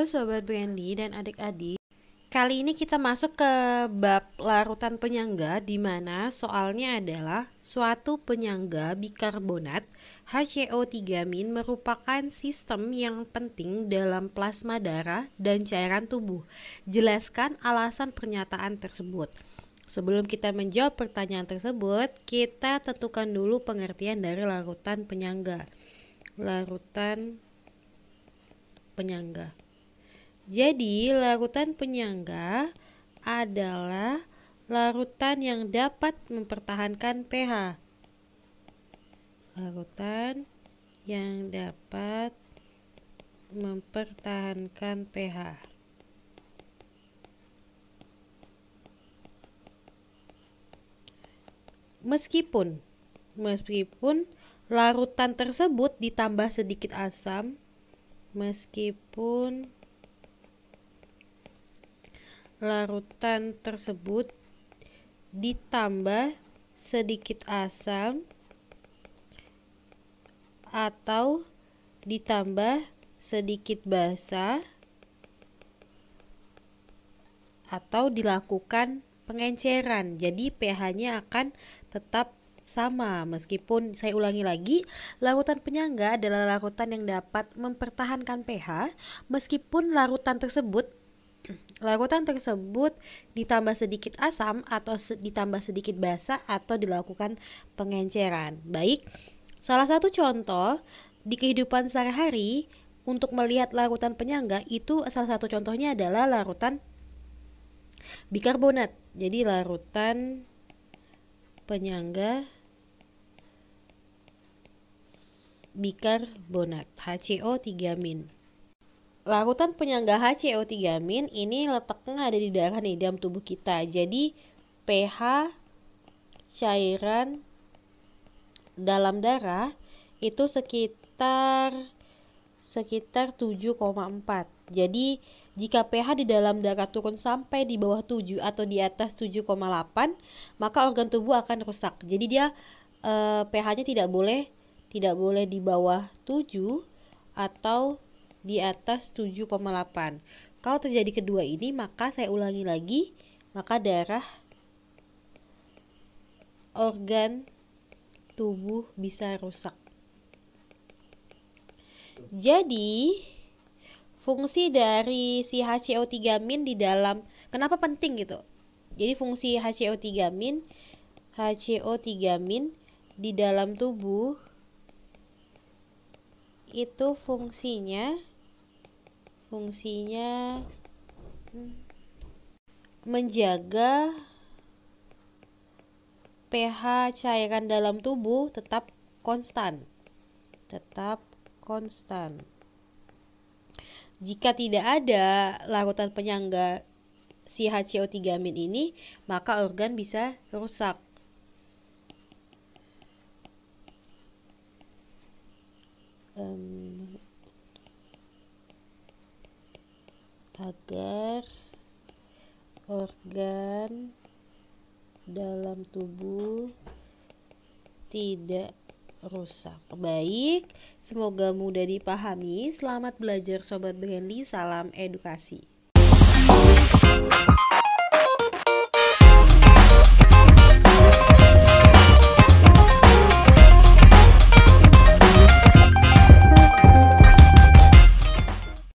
Halo Sobat Brandy dan adik-adik Kali ini kita masuk ke bab larutan penyangga di mana soalnya adalah suatu penyangga bikarbonat HCO3- merupakan sistem yang penting dalam plasma darah dan cairan tubuh. Jelaskan alasan pernyataan tersebut. Sebelum kita menjawab pertanyaan tersebut, kita tentukan dulu pengertian dari larutan penyangga. Larutan penyangga. Jadi, larutan penyangga adalah larutan yang dapat mempertahankan pH. Larutan yang dapat mempertahankan pH. Meskipun meskipun larutan tersebut ditambah sedikit asam, meskipun larutan tersebut ditambah sedikit asam atau ditambah sedikit basa atau dilakukan pengenceran. Jadi pH-nya akan tetap sama meskipun saya ulangi lagi larutan penyangga adalah larutan yang dapat mempertahankan pH meskipun larutan tersebut Larutan tersebut ditambah sedikit asam atau se ditambah sedikit basa atau dilakukan pengenceran. Baik, salah satu contoh di kehidupan sehari-hari untuk melihat larutan penyangga itu salah satu contohnya adalah larutan bikarbonat. Jadi larutan penyangga bikarbonat HCO3- larutan penyangga HCO3 ini letaknya ada di darah nih dalam tubuh kita. Jadi pH cairan dalam darah itu sekitar sekitar 7,4. Jadi jika pH di dalam darah turun sampai di bawah 7 atau di atas 7,8, maka organ tubuh akan rusak. Jadi dia eh, pH-nya tidak boleh tidak boleh di bawah 7 atau di atas 7,8. Kalau terjadi kedua ini, maka saya ulangi lagi, maka darah organ tubuh bisa rusak. Jadi, fungsi dari si HCO3 min di dalam kenapa penting gitu? Jadi fungsi HCO3 min HCO3 min di dalam tubuh itu fungsinya fungsinya hmm, menjaga pH cairan dalam tubuh tetap konstan tetap konstan jika tidak ada larutan penyangga si HCO3 amin ini maka organ bisa rusak um, agar organ dalam tubuh tidak rusak. Baik, semoga mudah dipahami. Selamat belajar Sobat Brandi, salam edukasi.